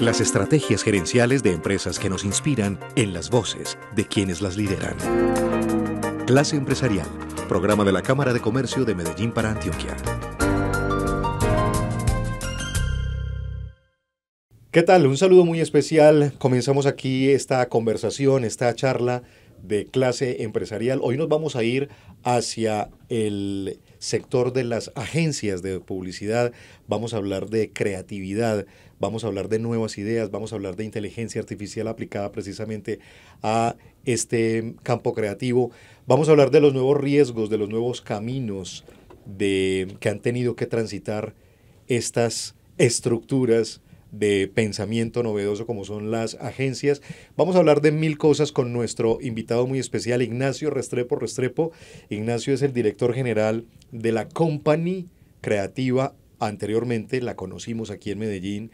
Las estrategias gerenciales de empresas que nos inspiran en las voces de quienes las lideran. Clase Empresarial, programa de la Cámara de Comercio de Medellín para Antioquia. ¿Qué tal? Un saludo muy especial. Comenzamos aquí esta conversación, esta charla de clase empresarial. Hoy nos vamos a ir hacia el sector de las agencias de publicidad. Vamos a hablar de creatividad, vamos a hablar de nuevas ideas, vamos a hablar de inteligencia artificial aplicada precisamente a este campo creativo, vamos a hablar de los nuevos riesgos, de los nuevos caminos de, que han tenido que transitar estas estructuras de pensamiento novedoso como son las agencias. Vamos a hablar de mil cosas con nuestro invitado muy especial, Ignacio Restrepo Restrepo. Ignacio es el director general de la Company Creativa Anteriormente la conocimos aquí en Medellín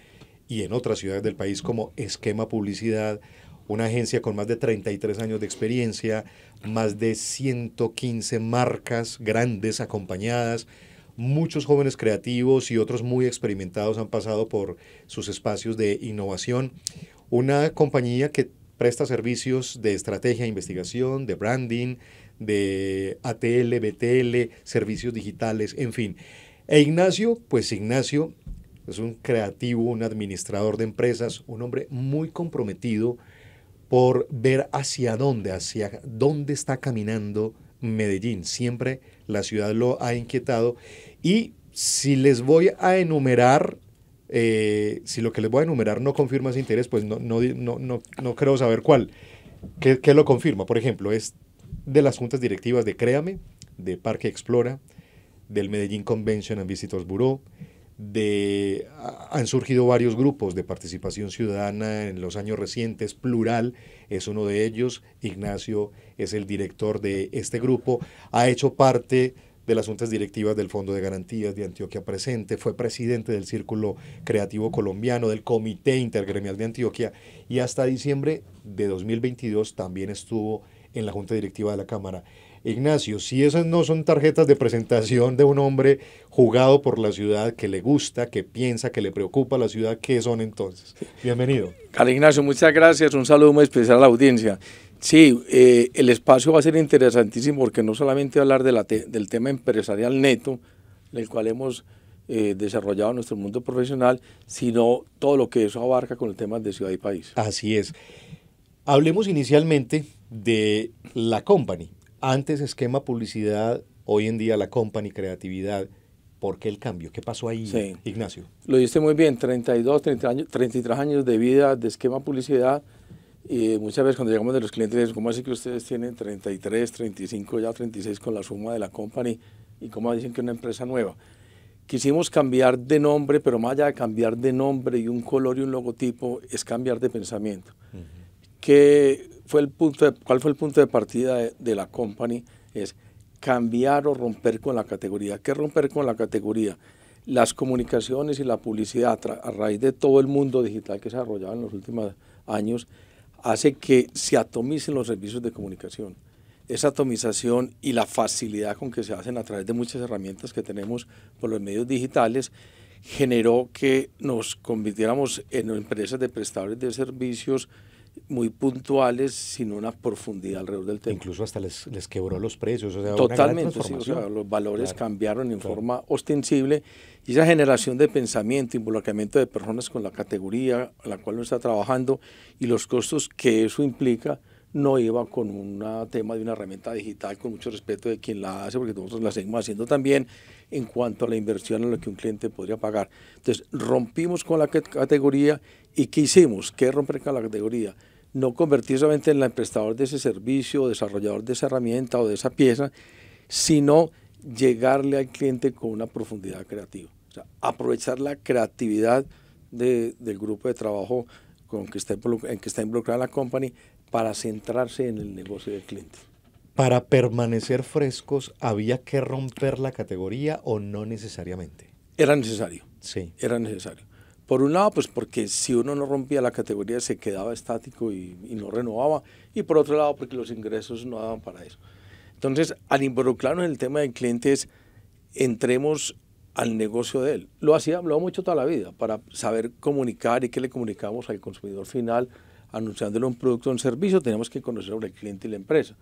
y en otras ciudades del país como Esquema Publicidad, una agencia con más de 33 años de experiencia, más de 115 marcas grandes acompañadas. Muchos jóvenes creativos y otros muy experimentados han pasado por sus espacios de innovación. Una compañía que presta servicios de estrategia e investigación, de branding, de ATL, BTL, servicios digitales, en fin. E Ignacio, pues Ignacio es un creativo, un administrador de empresas, un hombre muy comprometido por ver hacia dónde, hacia dónde está caminando Medellín. Siempre la ciudad lo ha inquietado. Y si les voy a enumerar, eh, si lo que les voy a enumerar no confirma ese interés, pues no, creo saber cuál. ¿Qué, lo confirma? Por ejemplo, es de las juntas directivas de Créame, de Parque Explora, del Medellín Convention and Visitors Bureau. De, han surgido varios grupos de participación ciudadana en los años recientes, Plural es uno de ellos, Ignacio es el director de este grupo, ha hecho parte de las juntas directivas del Fondo de Garantías de Antioquia Presente, fue presidente del Círculo Creativo Colombiano, del Comité Intergremial de Antioquia y hasta diciembre de 2022 también estuvo en la Junta Directiva de la Cámara. Ignacio, si esas no son tarjetas de presentación de un hombre jugado por la ciudad, que le gusta, que piensa, que le preocupa la ciudad, ¿qué son entonces? Bienvenido. Carlos Ignacio, muchas gracias. Un saludo muy especial a la audiencia. Sí, eh, el espacio va a ser interesantísimo porque no solamente hablar de del tema empresarial neto, el cual hemos eh, desarrollado nuestro mundo profesional, sino todo lo que eso abarca con el tema de ciudad y país. Así es. Hablemos inicialmente de la company. Antes esquema publicidad, hoy en día la company creatividad. ¿Por qué el cambio? ¿Qué pasó ahí, Ignacio? Lo diste muy bien, 32, 33 años de vida de esquema publicidad. Y muchas veces cuando llegamos de los clientes, dicen, ¿cómo así que ustedes tienen 33, 35, ya 36 con la suma de la company? ¿Y cómo dicen que una empresa nueva? Quisimos cambiar de nombre, pero más allá de cambiar de nombre y un color y un logotipo, es cambiar de pensamiento. Que fue el punto de, cuál fue el punto de partida de, la company? Es cambiar o romper con la categoría. ¿Qué romper con la categoría? Las comunicaciones y la publicidad a raíz de todo el mundo digital que se ha desarrollado en los últimos años hace que se atomicen los servicios de comunicación. Esa atomización y la facilidad con que se hacen a través de muchas herramientas que tenemos por los medios digitales generó que nos convirtiéramos en empresas de prestadores de servicios muy puntuales, sin una profundidad alrededor del tema. Incluso hasta les, quebró los precios. O sea, Totalmente, los valores cambiaron en forma ostensible y esa generación de pensamiento, involucramiento de personas con la categoría a la cual uno está trabajando y los costos que eso implica, no iba con un tema de una herramienta digital, con mucho respeto de quien la hace, porque nosotros la seguimos haciendo también en cuanto a la inversión en lo que un cliente podría pagar. Entonces, rompimos con la categoría y ¿qué hicimos? ¿Qué romper con la categoría? No convertir solamente en la prestador de ese servicio, desarrollador de esa herramienta o de esa pieza, sino llegarle al cliente con una profundidad creativa. O sea, aprovechar la creatividad del grupo de trabajo con que está, en que está involucrada la company para centrarse en el negocio del cliente. ¿Para permanecer frescos había que romper la categoría o no necesariamente? Era necesario. Sí. Era necesario. Por un lado, pues porque si uno no rompía la categoría se quedaba estático y, no renovaba. Y por otro lado, porque los ingresos no daban para eso. Entonces, al involucrarnos en el tema del cliente entremos al negocio de él. Lo hacía, lo hago mucho toda la vida, para saber comunicar y qué le comunicamos al consumidor final, anunciándole un producto o un servicio, tenemos que conocer sobre el cliente y la empresa.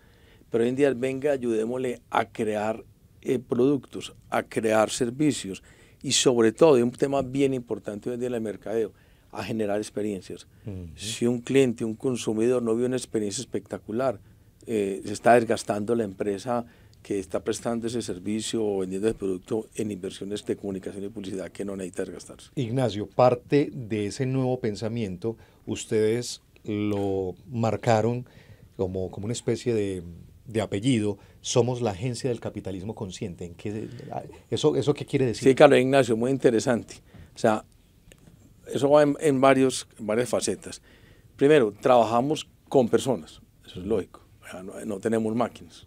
Pero hoy en día, venga, ayudémosle a crear eh, productos, a crear servicios y sobre todo, y un tema bien importante hoy en día en el mercadeo, a generar experiencias. Si un cliente, un consumidor no vio una experiencia espectacular, eh, se está desgastando la empresa que está prestando ese servicio o vendiendo el producto en inversiones de comunicación y publicidad que no necesita desgastarse. Ignacio, parte de ese nuevo pensamiento, ustedes lo marcaron como, como una especie de, apellido, somos la agencia del capitalismo consciente. ¿En eso, ¿Eso qué quiere decir? Sí, Carlos Ignacio, muy interesante. O sea, eso va en, en varios, varias facetas. Primero, trabajamos con personas, eso es lógico, no, tenemos máquinas.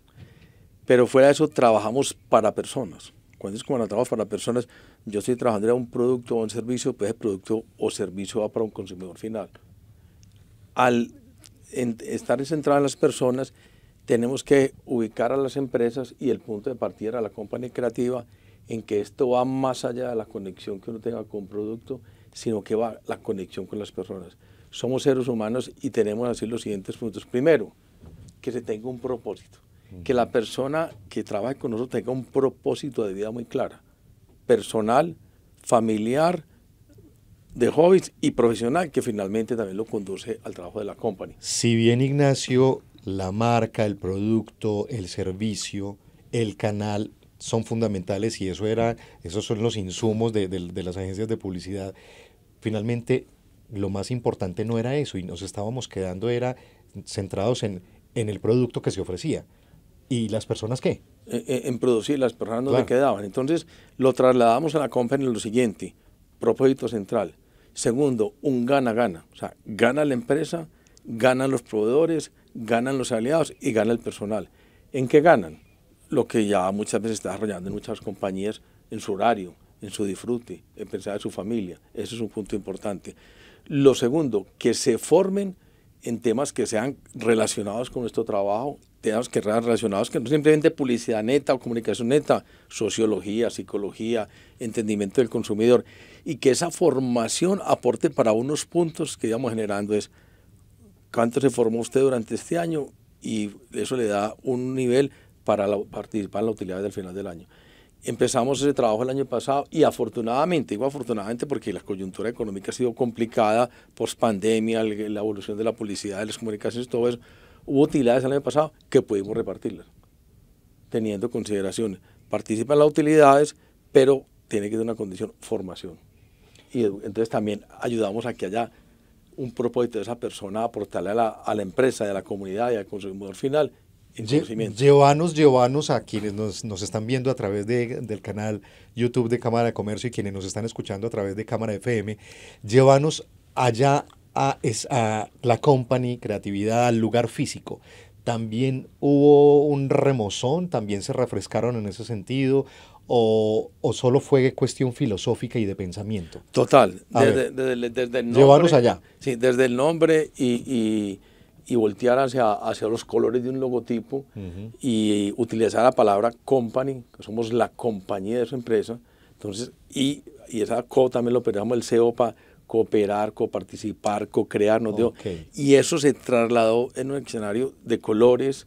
Pero fuera de eso, trabajamos para personas. Cuando es como la trabajo para personas, yo estoy trabajando en un producto o un servicio, pues el producto o servicio va para un consumidor final al estar centrada en las personas, tenemos que ubicar a las empresas y el punto de partida a la compañía creativa en que esto va más allá de la conexión que uno tenga con producto, sino que va la conexión con las personas. Somos seres humanos y tenemos así los siguientes puntos. Primero, que se tenga un propósito, que la persona que trabaje con nosotros tenga un propósito de vida muy clara, personal, familiar, de hobbies y profesional que finalmente también lo conduce al trabajo de la company. Si bien Ignacio, la marca, el producto, el servicio, el canal son fundamentales y eso era, esos son los insumos de, las agencias de publicidad, finalmente lo más importante no era eso y nos estábamos quedando era centrados en, el producto que se ofrecía. ¿Y las personas qué? En, producir, las personas no quedaban. Entonces lo trasladamos a la company en lo siguiente, propósito central, Segundo, un gana-gana. O sea, gana la empresa, ganan los proveedores, ganan los aliados y gana el personal. ¿En qué ganan? Lo que ya muchas veces está desarrollando en muchas compañías en su horario, en su disfrute, en pensar en su familia. Ese es un punto importante. Lo segundo, que se formen en temas que sean relacionados con nuestro trabajo, temas que sean relacionados, que no simplemente publicidad neta o comunicación neta, sociología, psicología, entendimiento del consumidor y que esa formación aporte para unos puntos que íbamos generando es cuánto se formó usted durante este año y eso le da un nivel para participar en las utilidades del final del año. Empezamos ese trabajo el año pasado y afortunadamente, digo afortunadamente porque la coyuntura económica ha sido complicada, post pandemia, la evolución de la publicidad, de las comunicaciones, todo eso, hubo utilidades el año pasado que pudimos repartirlas, teniendo consideraciones. Participan las utilidades, pero tiene que ser una condición formación y entonces también ayudamos a que haya un propósito de esa persona, aportarle a la, a la empresa, a la comunidad y al consumidor final. Llevanos, llevanos a quienes nos, están viendo a través del canal YouTube de Cámara de Comercio y quienes nos están escuchando a través de Cámara FM, llevanos allá a, a la company, creatividad, al lugar físico también hubo un remozón, también se refrescaron en ese sentido, o, o, solo fue cuestión filosófica y de pensamiento? Total, desde, el Llevarnos allá. Sí, desde el nombre y, y, y voltear hacia, hacia, los colores de un logotipo y utilizar la palabra company, que somos la compañía de su empresa. Entonces, y, y esa co también lo operamos el CEO para cooperar, coparticipar, co-crear, nos Y eso se trasladó en un escenario de colores,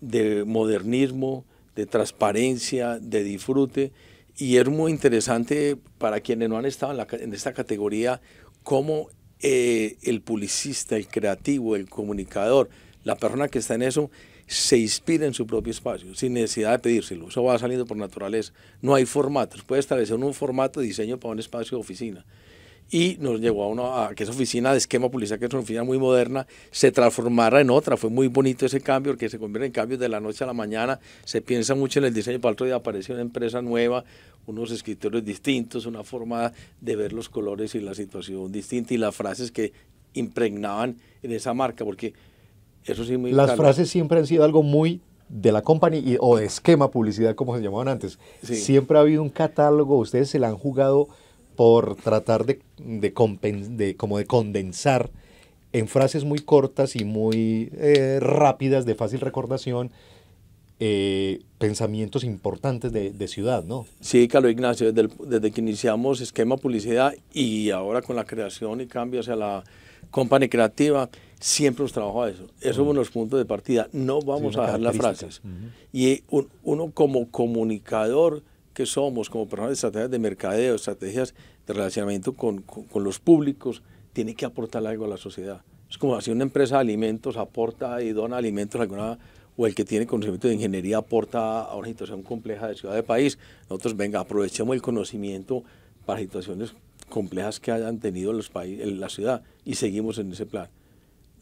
de modernismo, de transparencia, de disfrute. Y es muy interesante para quienes no han estado en, esta categoría cómo eh, el publicista, el creativo, el comunicador, la persona que está en eso, se inspira en su propio espacio, sin necesidad de pedírselo. Eso va saliendo por naturaleza. No hay formatos. Puede establecer un formato de diseño para un espacio de oficina y nos llevó a, una, que esa oficina de esquema publicidad, que es una oficina muy moderna, se transformara en otra. Fue muy bonito ese cambio, porque se convierte en cambios de la noche a la mañana. Se piensa mucho en el diseño, para el otro día aparece una empresa nueva, unos escritorios distintos, una forma de ver los colores y la situación distinta y las frases que impregnaban en esa marca, porque eso sí muy... Las frases siempre han sido algo muy de la compañía o de esquema publicidad, como se llamaban antes. Siempre ha habido un catálogo, ustedes se la han jugado por tratar de, de, como de condensar en frases muy cortas y muy eh, rápidas, de fácil recordación, eh, pensamientos importantes de, ciudad, ¿no? Sí, Carlos Ignacio, desde, que iniciamos Esquema Publicidad y ahora con la creación y cambio hacia la Company Creativa, siempre nos trabaja eso. Esos es son los puntos de partida. No vamos a dejar las frases. Y uno como comunicador que somos como personas de estrategias de mercadeo, estrategias de relacionamiento con, los públicos, tiene que aportar algo a la sociedad. Es como si una empresa de alimentos aporta y dona alimentos alguna, o el que tiene conocimiento de ingeniería aporta a una situación compleja de ciudad, de país. Nosotros, venga, aprovechemos el conocimiento para situaciones complejas que hayan tenido los países, la ciudad y seguimos en ese plan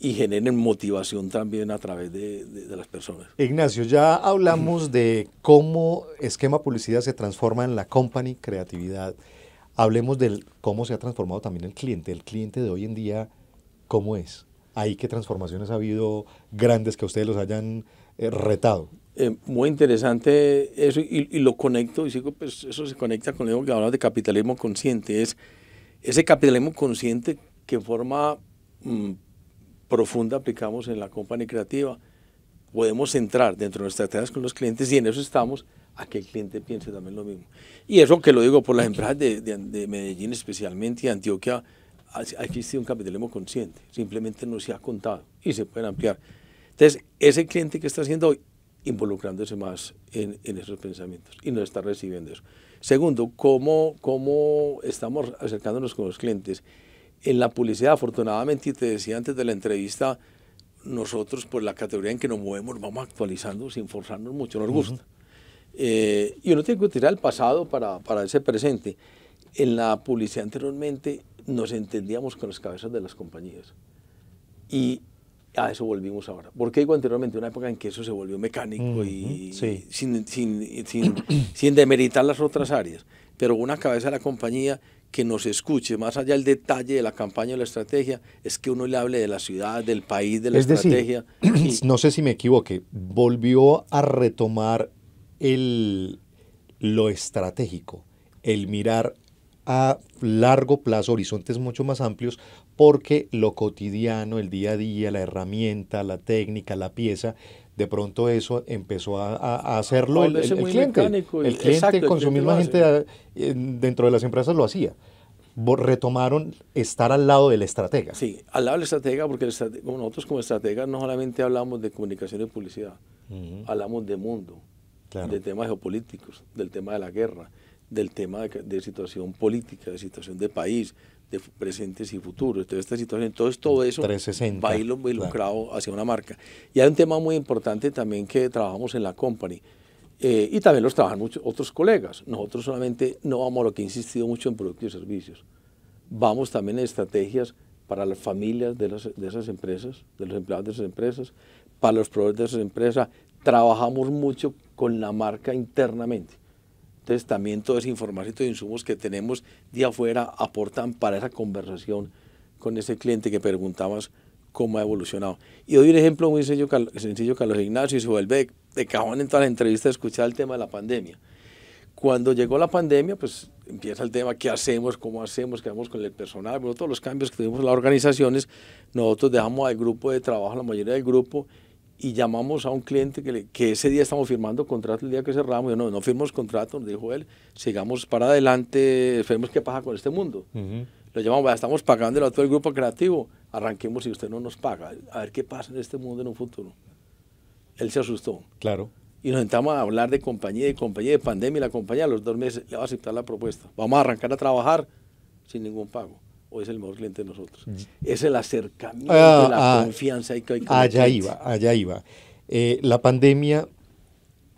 y generen motivación también a través de, las personas. Ignacio, ya hablamos de cómo esquema publicidad se transforma en la company creatividad. Hablemos de cómo se ha transformado también el cliente. El cliente de hoy en día, ¿cómo es? ¿Hay qué transformaciones ha habido grandes que ustedes los hayan eh, retado? Eh, muy interesante eso y, lo conecto, y sigo, pues eso se conecta con lo que hablamos de capitalismo consciente. Es ese capitalismo consciente que forma... Mm, profunda aplicamos en la compañía creativa. Podemos entrar dentro de nuestras tareas con los clientes y en eso estamos a que el cliente piense también lo mismo. Y eso que lo digo por las empresas de, Medellín especialmente y Antioquia, ha existido un capitalismo consciente, simplemente no se ha contado y se pueden ampliar. Entonces, ese cliente que está haciendo hoy, involucrándose más en, esos pensamientos y no está recibiendo eso. Segundo, ¿cómo, cómo estamos acercándonos con los clientes? En la publicidad, afortunadamente, y te decía antes de la entrevista, nosotros por pues, la categoría en que nos movemos vamos actualizando sin forzarnos mucho, nos gusta. Eh, y uno tiene que utilizar el pasado para, para ese presente. En la publicidad anteriormente nos entendíamos con las cabezas de las compañías. Y a eso volvimos ahora. Porque digo anteriormente? Una época en que eso se volvió mecánico y sin, sin, sin, sin, demeritar las otras áreas. Pero una cabeza de la compañía que nos escuche, más allá del detalle de la campaña o la estrategia, es que uno le hable de la ciudad, del país, de la estrategia. No sé si me equivoqué, volvió a retomar lo estratégico, el mirar a largo plazo, horizontes mucho más amplios, porque lo cotidiano, el día a día, la herramienta, la técnica, la pieza, de pronto eso empezó a, hacerlo el, cliente. el, cliente. misma gente dentro de las empresas lo hacía. Retomaron estar al lado del estratega. Sí, al lado del estratega, porque nosotros como estratega no solamente hablamos de comunicación y publicidad, hablamos de mundo, de temas geopolíticos, del tema de la guerra, del tema de, de situación política, de situación de país, de presentes y futuros. Entonces, esta situación, entonces todo eso 360, va involucrado hacia una marca. Y hay un tema muy importante también que trabajamos en la company. Eh, y también los trabajan muchos otros colegas. Nosotros solamente no vamos a lo que he insistido mucho en productos y servicios. Vamos también en estrategias para las familias de, de esas empresas, de los empleados de esas empresas, para los proveedores de esas empresas. Trabajamos mucho con la marca internamente. Entonces también toda esa información y insumos que tenemos de afuera aportan para esa conversación con ese cliente que preguntabas cómo ha evolucionado. Y doy un ejemplo muy sencillo, sencillo Carlos Ignacio, y se vuelve de cajón en toda la entrevista escuchar el tema de la pandemia. Cuando llegó la pandemia, pues empieza el tema, ¿qué hacemos? ¿Cómo hacemos? ¿Qué hacemos con el personal? todos los cambios que tuvimos en las organizaciones, nosotros dejamos al grupo de trabajo, la mayoría del grupo, y llamamos a un cliente que, que, ese día estamos firmando contrato, el día que cerramos, y no, no firmamos contrato, nos dijo él, sigamos para adelante, esperemos qué pasa con este mundo. Lo llamamos, estamos pagando a todo el grupo creativo, arranquemos si usted no nos paga, a ver qué pasa en este mundo en un futuro. Él se asustó. Claro. Y nos sentamos a hablar de compañía, de compañía, de pandemia, y la compañía a los dos meses le va a aceptar la propuesta. Vamos a arrancar a trabajar sin ningún pago o es el mejor cliente de nosotros. Mm. Es el acercamiento, ah, la ah, confianza. allá iba, allá iba. Eh, la pandemia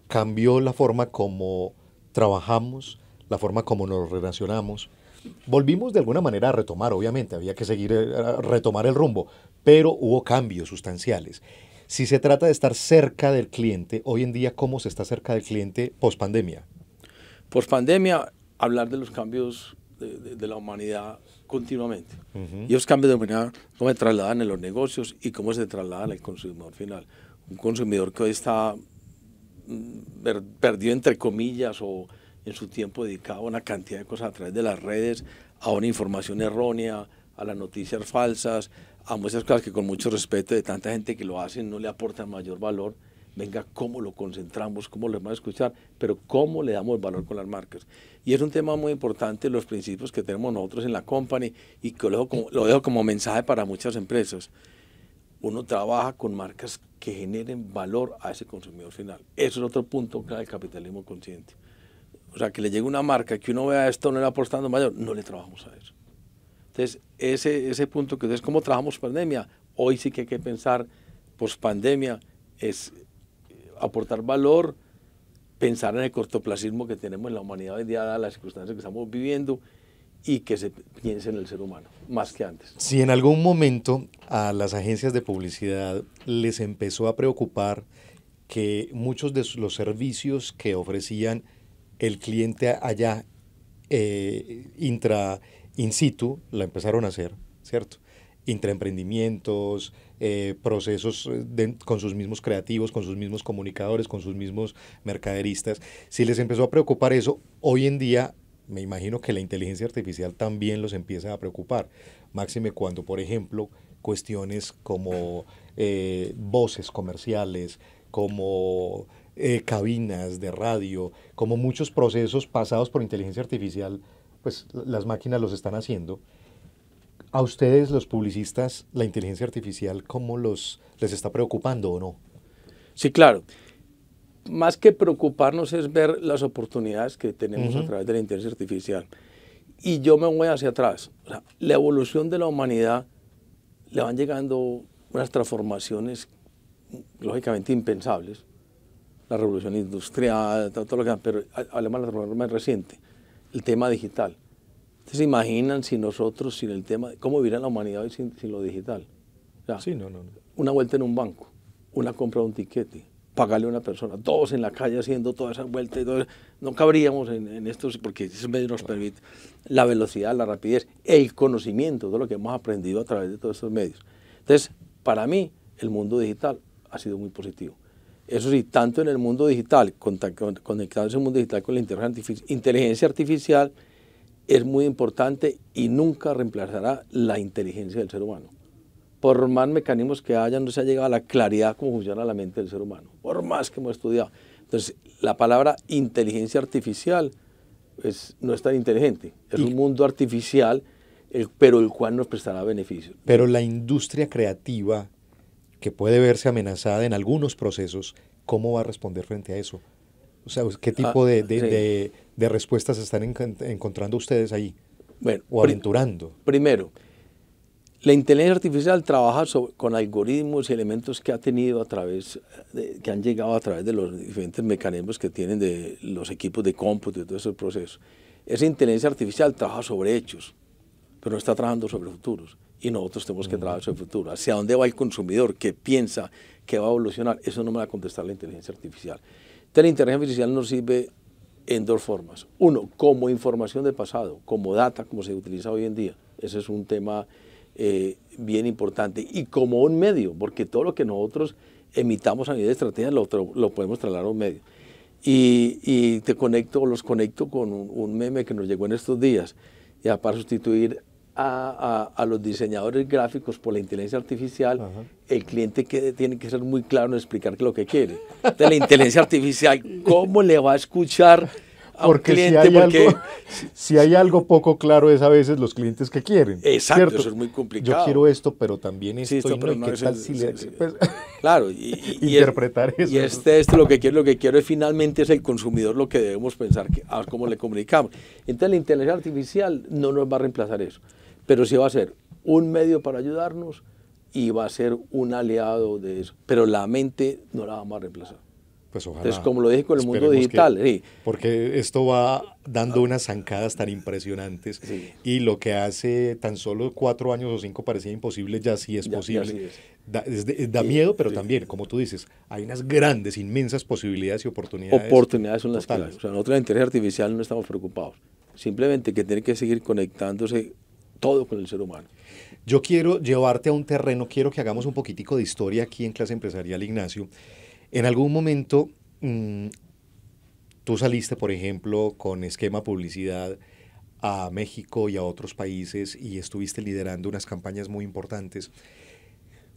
cambió la forma como trabajamos, la forma como nos relacionamos. Volvimos de alguna manera a retomar, obviamente, había que seguir, eh, retomar el rumbo, pero hubo cambios sustanciales. Si se trata de estar cerca del cliente, hoy en día, ¿cómo se está cerca del cliente post pandemia? Post pandemia, hablar de los cambios de, la humanidad continuamente. Y esos cambios de humanidad, cómo se trasladan en los negocios y cómo se trasladan al consumidor final. Un consumidor que hoy está mm, perdido, entre comillas, o en su tiempo dedicado a una cantidad de cosas a través de las redes, a una información errónea, a las noticias falsas, a muchas cosas que con mucho respeto de tanta gente que lo hacen no le aportan mayor valor venga, cómo lo concentramos, cómo lo vamos a escuchar, pero cómo le damos valor con las marcas. Y es un tema muy importante, los principios que tenemos nosotros en la company, y que lo dejo como, lo dejo como mensaje para muchas empresas. Uno trabaja con marcas que generen valor a ese consumidor final. Eso es otro punto que del capitalismo consciente. O sea, que le llegue una marca que uno vea esto, no le apostando mayor, no le trabajamos a eso. Entonces, ese, ese punto que es cómo trabajamos pandemia, hoy sí que hay que pensar post pandemia es aportar valor, pensar en el cortoplacismo que tenemos en la humanidad hoy día, las circunstancias que estamos viviendo y que se piense en el ser humano, más que antes. Si en algún momento a las agencias de publicidad les empezó a preocupar que muchos de los servicios que ofrecían el cliente allá eh, intra in situ la empezaron a hacer, ¿cierto? Intraemprendimientos, eh, procesos eh, con sus mismos creativos, con sus mismos comunicadores, con sus mismos mercaderistas. Si les empezó a preocupar eso, hoy en día me imagino que la inteligencia artificial también los empieza a preocupar. Máxime cuando, por ejemplo, cuestiones como eh, voces comerciales, como cabinas de radio, como muchos procesos pasados por inteligencia artificial, pues las máquinas los están haciendo ¿A ustedes los publicistas la inteligencia artificial cómo los, les está preocupando o no? Sí, claro. Más que preocuparnos es ver las oportunidades que tenemos a través de la inteligencia artificial. Y yo me voy hacia atrás. la evolución de la humanidad le van llegando unas transformaciones lógicamente impensables. La revolución industrial, todo lo que... Pero hablemos de la revolución más reciente, el tema digital entonces, ¿se imaginan si nosotros, sin el tema, cómo viviría la humanidad hoy sin, sin lo digital? no, no, Una vuelta en un banco, una compra de un tiquete, pagarle a una persona, todos en la calle haciendo todas esas vueltas, y no cabríamos en, esto estos, porque medios nos permite la velocidad, la rapidez, el conocimiento, todo lo que hemos aprendido a través de todos estos medios. Entonces, para mí, el mundo digital ha sido muy positivo. Eso sí, tanto en el mundo digital, conectándose ese mundo digital con la inteligencia artificial es muy importante y nunca reemplazará la inteligencia del ser humano. Por más mecanismos que haya, no se ha llegado a la claridad cómo funciona la mente del ser humano, por más que hemos estudiado. Entonces, la palabra inteligencia artificial es, no es tan inteligente, es un mundo artificial, pero el cual nos prestará beneficios. Pero la industria creativa, que puede verse amenazada en algunos procesos, ¿cómo va a responder frente a eso? O sea, ¿qué ah, tipo de, de, de, respuestas están encontrando ustedes ahí? Bueno, o aventurando. primero, la inteligencia artificial trabaja con algoritmos y elementos que ha tenido a través, eh, que han llegado a través de los diferentes mecanismos que tienen de los equipos de cómputo y todo ese proceso. Esa inteligencia artificial trabaja sobre hechos, pero no está trabajando sobre futuros. Y nosotros tenemos que mm. trabajar sobre futuro. ¿Hacia dónde va el consumidor? ¿Qué piensa? ¿Qué va a evolucionar? Eso no me va a contestar la inteligencia artificial. Entonces la inteligencia artificial nos sirve en dos formas. Uno, como información del pasado, como data, como se utiliza hoy en día. Ese es un tema eh, bien importante. Y como un medio, porque todo lo que nosotros emitamos a nivel de estrategia lo, podemos trasladar a un medio. Y, te conecto, los conecto con un, un, meme que nos llegó en estos días, ya para sustituir a, los diseñadores gráficos por la inteligencia artificial, el cliente tiene que ser muy claro en explicar lo que quiere. De la inteligencia artificial, ¿cómo le va a escuchar a cliente? Si hay, Algo, si hay algo poco claro es a veces los clientes que quieren. Exacto, es muy complicado. Yo quiero esto, pero también esto, no, claro, y, interpretar eso. Y este, este lo que quiero, lo que quiero es finalmente es el consumidor lo que debemos pensar, que, ah, cómo le comunicamos. Entonces la inteligencia artificial no nos va a reemplazar eso pero sí va a ser un medio para ayudarnos y va a ser un aliado de eso. Pero la mente no la vamos a reemplazar. Pues ojalá. Entonces, como lo dije con el mundo digital. sí. Porque esto va dando unas zancadas tan impresionantes y lo que hace tan solo cuatro años o cinco parecía imposible, ya sí es posible. Ya sí es. Da, miedo, pero también, como tú dices, hay unas grandes, inmensas posibilidades y oportunidades. Oportunidades son las que O sea, nosotros la inteligencia artificial no estamos preocupados. Simplemente que tiene que seguir conectándose todo con el ser humano. Yo quiero llevarte a un terreno, quiero que hagamos un poquitico de historia aquí en clase empresarial, Ignacio. En algún momento mm, tú saliste, por ejemplo, con esquema publicidad a México y a otros países y estuviste liderando unas campañas muy importantes.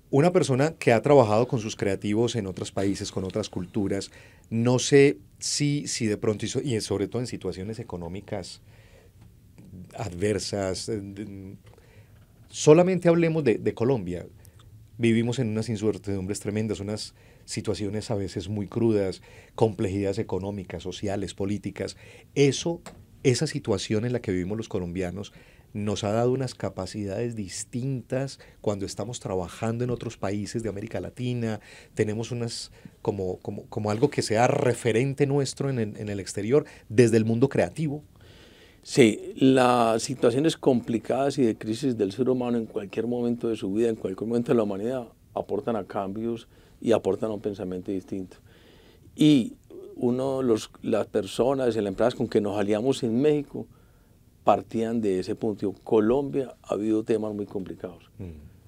Una persona que ha trabajado con sus creativos en otros países, con otras culturas, no sé si, si de pronto, y sobre todo en situaciones económicas adversas. Solamente hablemos de, Colombia. Vivimos en unas incertidumbres tremendas, unas situaciones a veces muy crudas, complejidades económicas, sociales, políticas. Eso, esa situación en la que vivimos los colombianos nos ha dado unas capacidades distintas cuando estamos trabajando en otros países de América Latina, tenemos unas como, algo que sea referente nuestro en el exterior, desde el mundo creativo, Sí, las situaciones complicadas y de crisis del ser humano en cualquier momento de su vida, en cualquier momento de la humanidad, aportan a cambios y aportan a un pensamiento distinto. Y uno, los, las personas y las empresas con que nos aliamos en México partían de ese punto. Colombia ha habido temas muy complicados. Mm.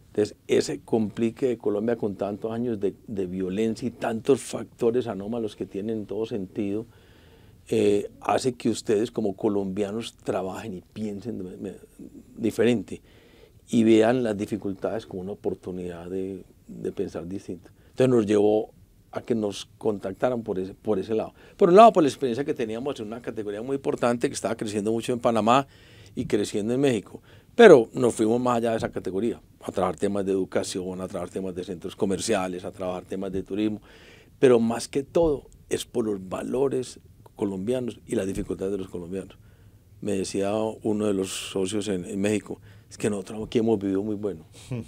Entonces, ese complique de Colombia con tantos años de, violencia y tantos factores anómalos que tienen todo sentido, eh, hace que ustedes como colombianos trabajen y piensen diferente y vean las dificultades como una oportunidad de, de pensar distinto. Entonces nos llevó a que nos contactaran por ese, por ese lado. Por un lado, por la experiencia que teníamos en una categoría muy importante que estaba creciendo mucho en Panamá y creciendo en México. Pero nos fuimos más allá de esa categoría, a trabajar temas de educación, a trabajar temas de centros comerciales, a trabajar temas de turismo. Pero más que todo es por los valores colombianos y las dificultades de los colombianos. Me decía uno de los socios en, México, es que nosotros aquí hemos vivido muy bueno.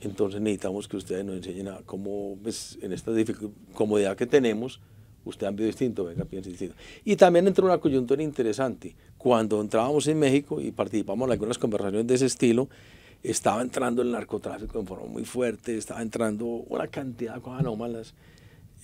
Entonces necesitamos que ustedes nos enseñen a cómo, pues, en esta comodidad que tenemos, ustedes han vivido distinto, venga, piensen distinto. Y también entró una coyuntura interesante. Cuando entrábamos en México y participamos en algunas conversaciones de ese estilo, estaba entrando el narcotráfico en forma muy fuerte, estaba entrando una cantidad de cosas anómalas.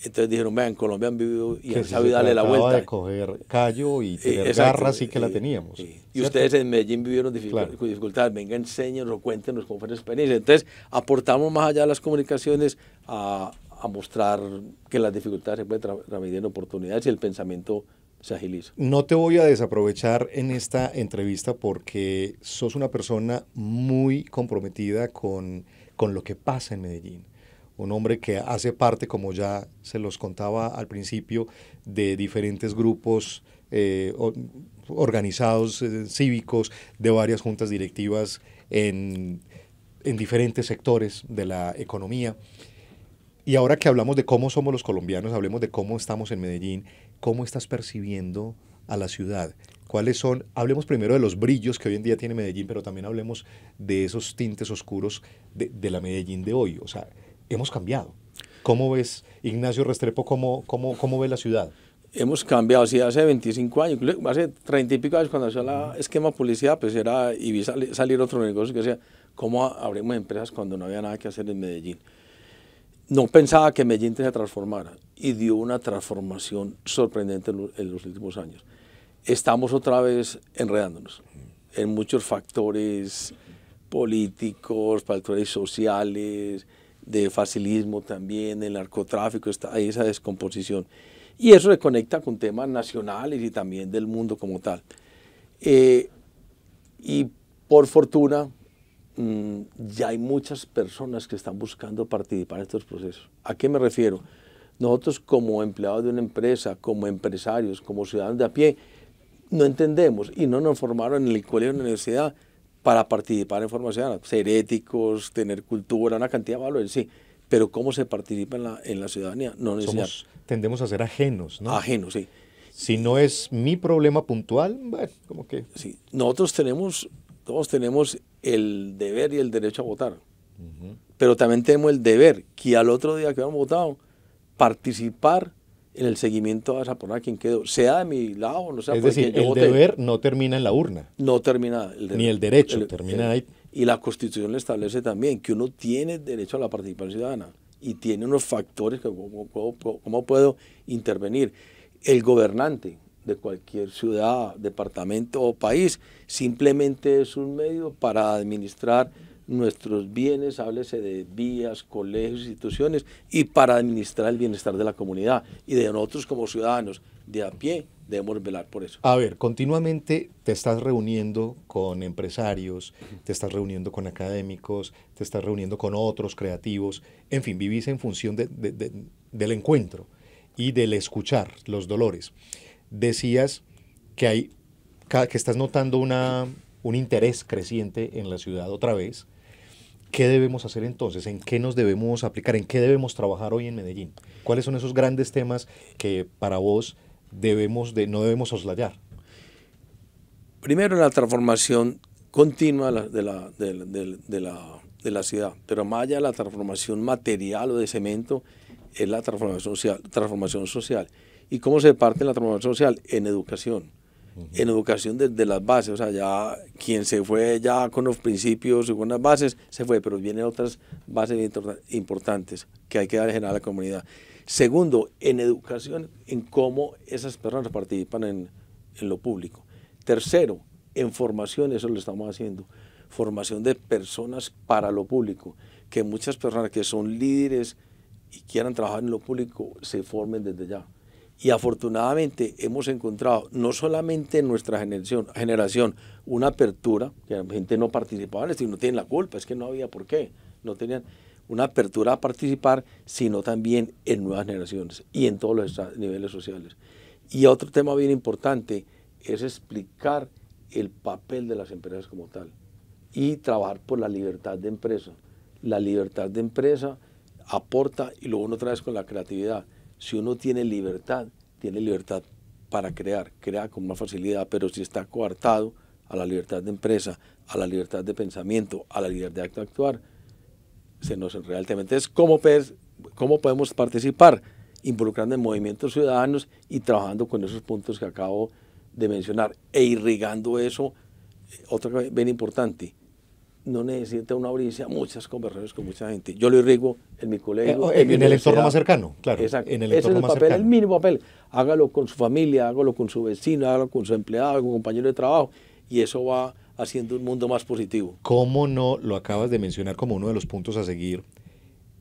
Entonces dijeron, vean, Colombia han vivido y han sabido darle la vuelta. de coger callo y tener garra, sí que la teníamos. Y, ustedes en Medellín vivieron dificultades. dificultades. Venga, enséñenos, cuéntenos cómo fue la experiencia. Entonces, aportamos más allá de las comunicaciones a, a mostrar que las dificultades se pueden transmitir en oportunidades y el pensamiento se agiliza. No te voy a desaprovechar en esta entrevista porque sos una persona muy comprometida con, con lo que pasa en Medellín un hombre que hace parte, como ya se los contaba al principio, de diferentes grupos eh, organizados eh, cívicos, de varias juntas directivas en, en, diferentes sectores de la economía. Y ahora que hablamos de cómo somos los colombianos, hablemos de cómo estamos en Medellín, cómo estás percibiendo a la ciudad. ¿Cuáles son? Hablemos primero de los brillos que hoy en día tiene Medellín, pero también hablemos de esos tintes oscuros de, de la Medellín de hoy. O sea, hemos cambiado. ¿Cómo ves, Ignacio Restrepo, cómo, cómo, cómo ve la ciudad? Hemos cambiado, sí, hace 25 años, hace 30 y pico años cuando hacía la esquema publicidad, pues era y vi salir otro negocio que decía, ¿cómo abrimos empresas cuando no había nada que hacer en Medellín? No pensaba que Medellín se transformara y dio una transformación sorprendente en los últimos años. Estamos otra vez enredándonos en muchos factores políticos, factores sociales, de facilismo también, el narcotráfico, está, hay esa descomposición. Y eso se conecta con temas nacionales y también del mundo como tal. Eh, y por fortuna, mm, ya hay muchas personas que están buscando participar en estos procesos. ¿A qué me refiero? Nosotros como empleados de una empresa, como empresarios, como ciudadanos de a pie, no entendemos y no nos formaron en el colegio, en la universidad, para participar en formación ser éticos, tener cultura, una cantidad de valores, sí, pero cómo se participa en la, ciudadanía, no necesitamos. Tendemos a ser ajenos, ¿no? Ajenos, sí. Si no es mi problema puntual, bueno, como que... Sí, nosotros tenemos, todos tenemos el deber y el derecho a votar, pero también tenemos el deber que al otro día que hemos votado, participar en el seguimiento vas a poner a quien quedó, sea de mi lado, o no sea Es decir, el deber no termina en la urna. No termina. El Ni el derecho, termina ahí. Y la Constitución le establece también que uno tiene derecho a la participación ciudadana y tiene unos factores que cómo puedo intervenir. El gobernante de cualquier ciudad, departamento o país simplemente es un medio para administrar nuestros bienes, háblese de vías, colegios, instituciones, y para administrar el bienestar de la comunidad y de nosotros como ciudadanos de a pie debemos velar por eso. A ver, continuamente te estás reuniendo con empresarios, te estás reuniendo con académicos, te estás reuniendo con otros creativos, en fin, vivís en función del encuentro y del escuchar los dolores. Decías que hay que estás notando una, un interés creciente en la ciudad otra vez ¿Qué debemos hacer entonces? ¿En qué nos debemos aplicar? ¿En qué debemos trabajar hoy en Medellín? ¿Cuáles son esos grandes temas que para vos debemos de, no debemos soslayar? Primero, la transformación continua de la, ciudad, pero más allá la transformación material o de cemento, es la transformación social, transformación social. ¿Y cómo se parte la transformación social? En educación en educación desde las bases, o sea, ya quien se fue ya con los principios y con las bases, se fue, pero vienen otras bases importantes que hay que dar en a la comunidad. Segundo, en educación, en cómo esas personas participan en, en lo público. Tercero, en formación, eso lo estamos haciendo, formación de personas para lo público, que muchas personas que son líderes y quieran trabajar en lo público se formen desde ya. Y afortunadamente hemos encontrado, no solamente en nuestra generación, una apertura, que la gente no participaba en esto no tienen la culpa, es que no había por qué, no tenían una apertura a participar, sino también en nuevas generaciones y en todos los niveles sociales. Y otro tema bien importante es explicar el papel de las empresas como tal y trabajar por la libertad de empresa. La libertad de empresa aporta y luego uno otra vez con la creatividad. Si uno tiene libertad, tiene libertad para crear, crea con más facilidad, pero si está coartado a la libertad de empresa, a la libertad de pensamiento, a la libertad de actuar, se nos enreda el tema. Entonces, ¿cómo, ¿cómo podemos participar? Involucrando en movimientos ciudadanos y trabajando con esos puntos que acabo de mencionar e irrigando eso. Otra cosa bien importante, no necesita una audiencia, muchas conversaciones con mucha gente. Yo lo irrigo en mi colegio. Eh, en, el entorno más cercano, claro. el Ese es el papel, el mínimo papel. Hágalo con su familia, hágalo con su vecino, hágalo con su empleado, con su compañero de trabajo. Y eso va haciendo un mundo más positivo. ¿Cómo no lo acabas de mencionar como uno de los puntos a seguir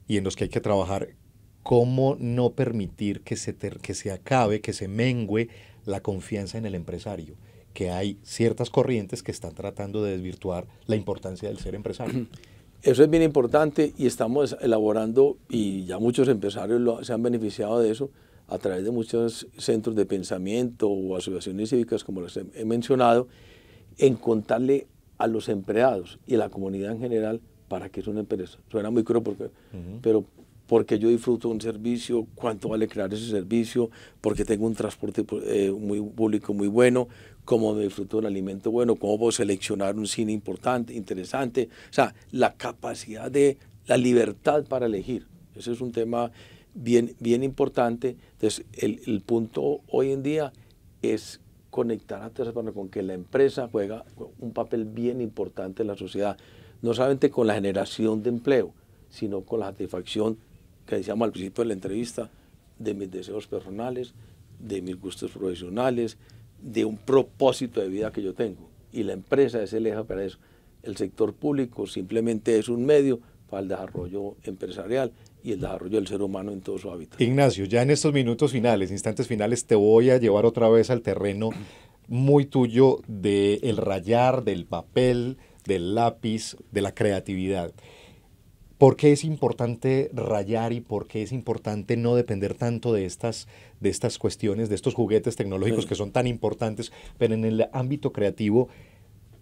y en los que hay que trabajar? ¿Cómo no permitir que se, que se acabe, que se mengue la confianza en el empresario? que hay ciertas corrientes que están tratando de desvirtuar la importancia del ser empresario. Eso es bien importante y estamos elaborando, y ya muchos empresarios se han beneficiado de eso, a través de muchos centros de pensamiento o asociaciones cívicas, como les he mencionado, en contarle a los empleados y a la comunidad en general para qué es una empresa. Suena muy cruel, porque, ¿por qué pero porque yo disfruto un servicio, cuánto vale crear ese servicio, porque tengo un transporte pues, eh, muy público muy bueno, cómo me disfruto un alimento bueno, cómo puedo seleccionar un cine importante, interesante. O sea, la capacidad de la libertad para elegir. Ese es un tema bien, bien importante. Entonces, el, el punto hoy en día es conectar a personas con que la empresa juega un papel bien importante en la sociedad, no solamente con la generación de empleo, sino con la satisfacción que decíamos al principio de la entrevista, de mis deseos personales, de mis gustos profesionales, de un propósito de vida que yo tengo. Y la empresa es el eje para eso. El sector público simplemente es un medio para el desarrollo empresarial y el desarrollo del ser humano en todo su hábitat. Ignacio, ya en estos minutos finales, instantes finales, te voy a llevar otra vez al terreno muy tuyo del el rayar, del papel, del lápiz, de la creatividad. ¿Por qué es importante rayar y por qué es importante no depender tanto de estas, de estas cuestiones, de estos juguetes tecnológicos que son tan importantes? Pero en el ámbito creativo,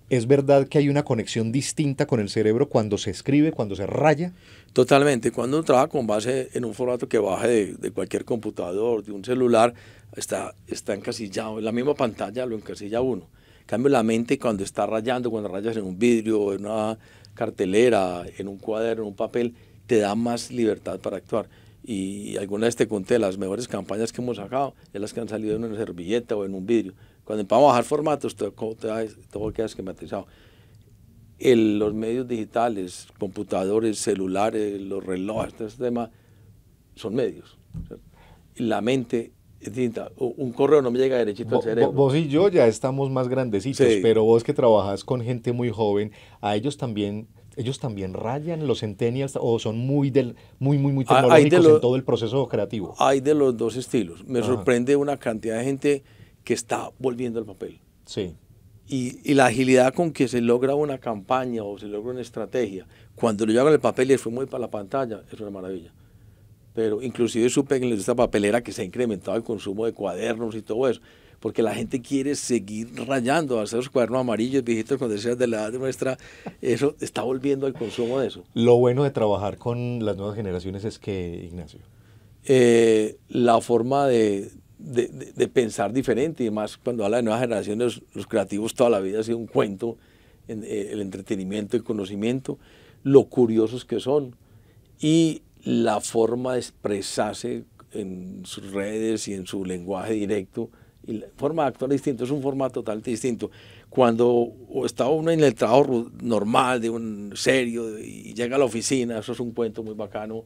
¿es verdad que hay una conexión distinta con el cerebro cuando se escribe, cuando se raya? Totalmente. Cuando uno trabaja con base en un formato que baje de, cualquier computador, de un celular, está, está encasillado. En la misma pantalla lo encasilla uno. En cambio, la mente cuando está rayando, cuando rayas en un vidrio, o en una cartelera, en un cuaderno, en un papel, te da más libertad para actuar. Y alguna vez te conté, las mejores campañas que hemos sacado es las que han salido en una servilleta o en un vidrio. Cuando empezamos a bajar formatos, todo, queda esquematizado. El, los medios digitales, computadores, celulares, los relojes, todo este tema, son medios. La mente un correo no me llega derechito al cerebro. Vos y yo ya estamos más grandecitos, pero vos que trabajas con gente muy joven, a ellos también ellos también rayan los centenias o son muy del muy muy muy ah, tecnológicos en todo el proceso creativo. Hay de los dos estilos. Me sorprende una cantidad de gente que está volviendo al papel. Sí. Y, la agilidad con que se logra una campaña o se logra una estrategia, cuando lo llevan al papel y fue muy para la pantalla, es una maravilla pero inclusive supe que en esta papelera que se ha incrementado el consumo de cuadernos y todo eso, porque la gente quiere seguir rayando, hacer los cuadernos amarillos, viejitos, cuando decías de la edad de nuestra, eso está volviendo al consumo de eso. Lo bueno de trabajar con las nuevas generaciones es que, Ignacio. Eh, la forma de, de, pensar diferente, y más cuando habla de nuevas generaciones, los creativos toda la vida ha sido un cuento, en, eh, el entretenimiento, el conocimiento, lo curiosos que son. Y la forma de expresarse en sus redes y en su lenguaje directo la forma de actuar distinto, es un formato totalmente distinto. Cuando está uno en el trabajo normal, de un serio, y llega a la oficina, eso es un cuento muy bacano,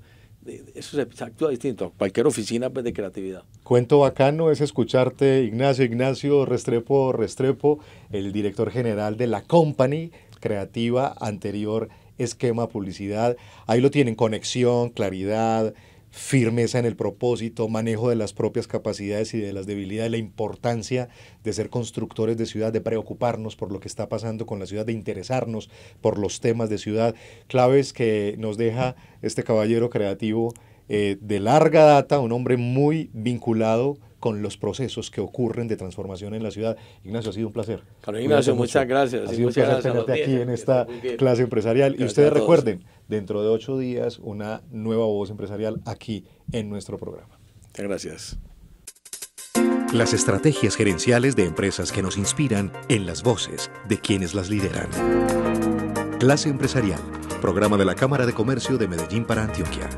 eso se actúa distinto cualquier oficina pues, de creatividad. Cuento bacano es escucharte, Ignacio, Ignacio Restrepo, Restrepo, el director general de la Company creativa anterior esquema publicidad. Ahí lo tienen, conexión, claridad, firmeza en el propósito, manejo de las propias capacidades y de las debilidades, la importancia de ser constructores de ciudad, de preocuparnos por lo que está pasando con la ciudad, de interesarnos por los temas de ciudad, claves que nos deja este caballero creativo eh, de larga data, un hombre muy vinculado con los procesos que ocurren de transformación en la ciudad. Ignacio, ha sido un placer. Carlos Ignacio, muchas gracias. Ha sido un placer tenerte aquí en esta clase empresarial. y ustedes recuerden, dentro de ocho días, una nueva voz empresarial aquí en nuestro programa. Muchas gracias. Las estrategias gerenciales de empresas que nos inspiran en las voces de quienes las lideran. Clase empresarial, programa de la Cámara de Comercio de Medellín para Antioquia.